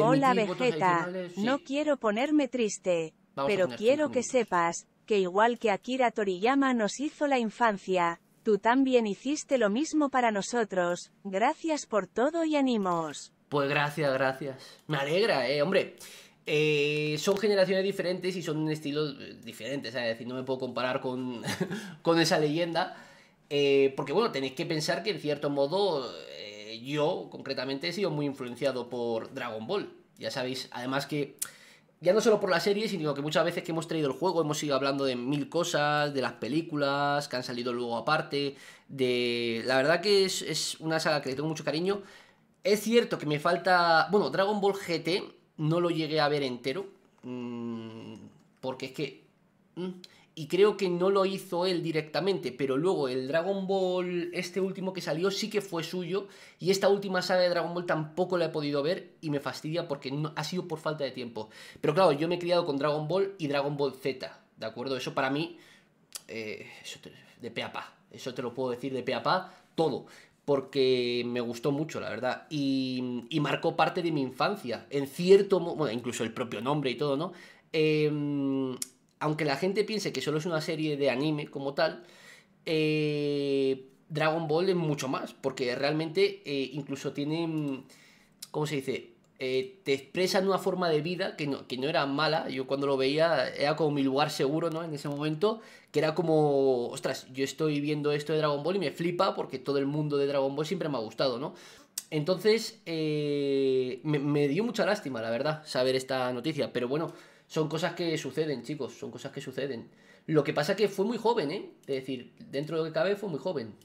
Hola Vegeta, no quiero ponerme triste, pero quiero que sepas, que igual que Akira Toriyama nos hizo la infancia, tú también hiciste lo mismo para nosotros, gracias por todo y ánimos. Pues gracias, gracias. Me alegra, eh, hombre. Eh, son generaciones diferentes y son estilos eh, diferentes, es decir, no me puedo comparar con, con esa leyenda, eh, porque bueno, tenéis que pensar que en cierto modo yo concretamente he sido muy influenciado por Dragon Ball. Ya sabéis, además que ya no solo por la serie, sino que muchas veces que hemos traído el juego hemos ido hablando de mil cosas, de las películas que han salido luego aparte, de... La verdad que es, una saga que le tengo mucho cariño. Es cierto que me falta... Bueno, Dragon Ball GT no lo llegué a ver entero, mm, porque es que... Mm, y creo que no lo hizo él directamente, pero luego el Dragon Ball, este último que salió, sí que fue suyo. Y esta última saga de Dragon Ball tampoco la he podido ver y me fastidia porque no, ha sido por falta de tiempo. Pero claro, yo me he criado con Dragon Ball y Dragon Ball Z, ¿de acuerdo? Eso para mí, eh, de pe a pa. Eso te lo puedo decir de pe a pa, todo. Porque me gustó mucho, la verdad. Y, y marcó parte de mi infancia. En cierto modo, bueno, incluso el propio nombre y todo, ¿no? Eh, aunque la gente piense que solo es una serie de anime como tal, eh, Dragon Ball es mucho más, porque realmente eh, incluso tiene ¿cómo se dice? Eh, te expresan una forma de vida que no, era mala. Yo cuando lo veía era como mi lugar seguro, ¿no? En ese momento, que era como, ostras, yo estoy viendo esto de Dragon Ball y me flipa porque todo el mundo de Dragon Ball siempre me ha gustado, ¿no? Entonces, me, dio mucha lástima, la verdad, saber esta noticia. Pero bueno, son cosas que suceden, chicos, son cosas que suceden. Lo que pasa que fue muy joven, ¿eh? Es decir, dentro de lo que cabe fue muy joven.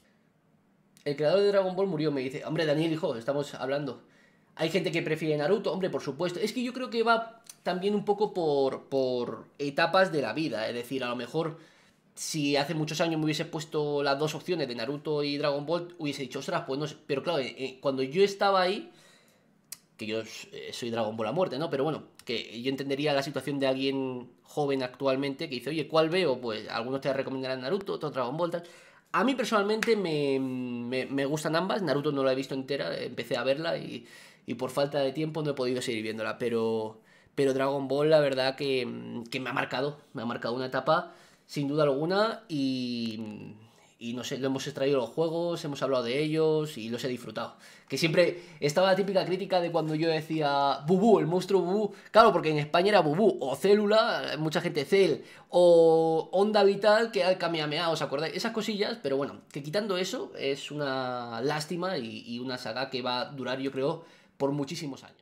El creador de Dragon Ball murió, me dice, hombre, Daniel, hijo, estamos hablando. Hay gente que prefiere Naruto, hombre, por supuesto. Es que yo creo que va también un poco por, por etapas de la vida. Es decir, a lo mejor si hace muchos años me hubiese puesto las dos opciones de Naruto y Dragon Ball, hubiese dicho, ostras, pues no sé. Pero claro, eh, eh, cuando yo estaba ahí que yo eh, soy Dragon Ball a muerte, ¿no? Pero bueno, que yo entendería la situación de alguien joven actualmente que dice, oye, ¿cuál veo? Pues algunos te recomendarán Naruto, otros Dragon Ball, A mí personalmente me, gustan ambas, Naruto no la he visto entera, empecé a verla y, por falta de tiempo no he podido seguir viéndola, pero, pero Dragon Ball la verdad que me ha marcado, me ha marcado una etapa sin duda alguna y y no sé, lo hemos extraído los juegos, hemos hablado de ellos y los he disfrutado. Que siempre estaba la típica crítica de cuando yo decía Bubú, el monstruo Bubú. Claro, porque en España era Bubú o Célula, mucha gente Cel, o Onda Vital, que era el Kamehameha, ¿os acordáis? Esas cosillas, pero bueno, que quitando eso es una lástima y una saga que va a durar, yo creo, por muchísimos años.